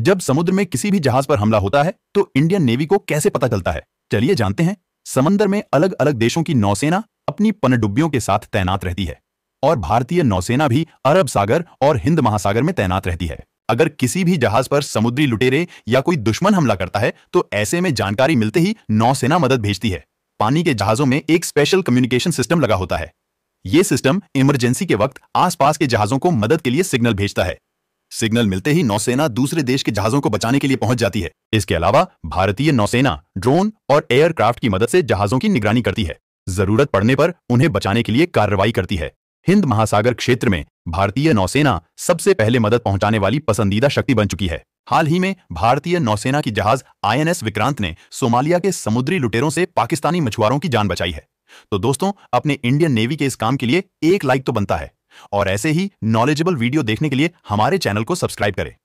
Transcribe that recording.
जब समुद्र में किसी भी जहाज पर हमला होता है तो इंडियन नेवी को कैसे पता चलता है चलिए जानते हैं समंदर में अलग अलग देशों की नौसेना अपनी पनडुब्बियों के साथ तैनात रहती है और भारतीय नौसेना भी अरब सागर और हिंद महासागर में तैनात रहती है अगर किसी भी जहाज पर समुद्री लुटेरे या कोई दुश्मन हमला करता है तो ऐसे में जानकारी मिलते ही नौसेना मदद भेजती है पानी के जहाजों में एक स्पेशल कम्युनिकेशन सिस्टम लगा होता है यह सिस्टम इमरजेंसी के वक्त आसपास के जहाजों को मदद के लिए सिग्नल भेजता है सिग्नल मिलते ही नौसेना दूसरे देश के जहाजों को बचाने के लिए पहुंच जाती है इसके अलावा भारतीय नौसेना ड्रोन और एयरक्राफ्ट की मदद से जहाजों की निगरानी करती है जरूरत पड़ने पर उन्हें बचाने के लिए कार्रवाई करती है हिंद महासागर क्षेत्र में भारतीय नौसेना सबसे पहले मदद पहुंचाने वाली पसंदीदा शक्ति बन चुकी है हाल ही में भारतीय नौसेना की जहाज आईएनएस विक्रांत ने सोमालिया के समुद्री लुटेरों से पाकिस्तानी मछुआरों की जान बचाई है तो दोस्तों अपने इंडियन नेवी के इस काम के लिए एक लाइक तो बनता है और ऐसे ही नॉलेजेबल वीडियो देखने के लिए हमारे चैनल को सब्सक्राइब करें